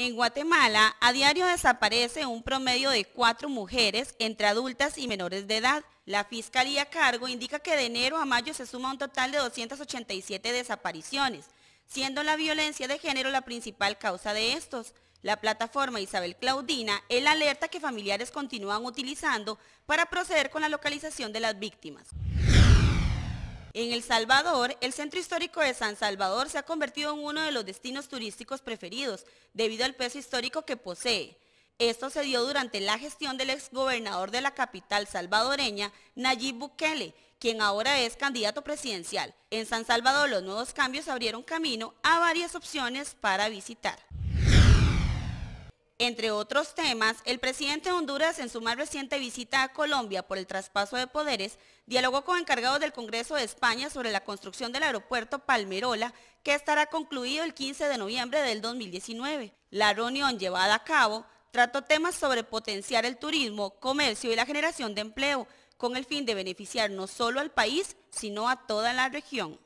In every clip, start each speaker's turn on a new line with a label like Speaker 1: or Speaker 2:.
Speaker 1: En Guatemala, a diario desaparece un promedio de cuatro mujeres entre adultas y menores de edad. La Fiscalía cargo indica que de enero a mayo se suma un total de 287 desapariciones, siendo la violencia de género la principal causa de estos. La plataforma Isabel Claudina es la alerta que familiares continúan utilizando para proceder con la localización de las víctimas. En El Salvador, el centro histórico de San Salvador se ha convertido en uno de los destinos turísticos preferidos debido al peso histórico que posee. Esto se dio durante la gestión del exgobernador de la capital salvadoreña, Nayib Bukele, quien ahora es candidato presidencial. En San Salvador los nuevos cambios abrieron camino a varias opciones para visitar. Entre otros temas, el presidente de Honduras en su más reciente visita a Colombia por el traspaso de poderes, dialogó con encargados del Congreso de España sobre la construcción del aeropuerto Palmerola, que estará concluido el 15 de noviembre del 2019. La reunión llevada a cabo trató temas sobre potenciar el turismo, comercio y la generación de empleo, con el fin de beneficiar no solo al país, sino a toda la región.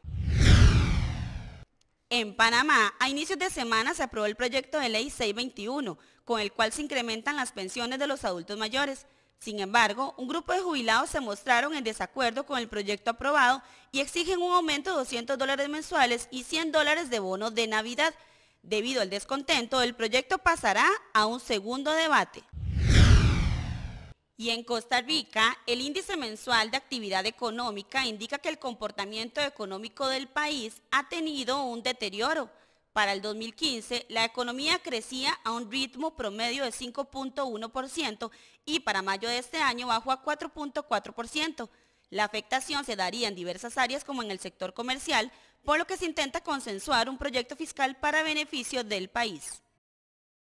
Speaker 1: En Panamá, a inicios de semana se aprobó el proyecto de ley 621, con el cual se incrementan las pensiones de los adultos mayores. Sin embargo, un grupo de jubilados se mostraron en desacuerdo con el proyecto aprobado y exigen un aumento de 200 dólares mensuales y 100 dólares de bono de Navidad. Debido al descontento, el proyecto pasará a un segundo debate. Y en Costa Rica, el índice mensual de actividad económica indica que el comportamiento económico del país ha tenido un deterioro. Para el 2015, la economía crecía a un ritmo promedio de 5.1% y para mayo de este año bajó a 4.4%. La afectación se daría en diversas áreas como en el sector comercial, por lo que se intenta consensuar un proyecto fiscal para beneficio del país.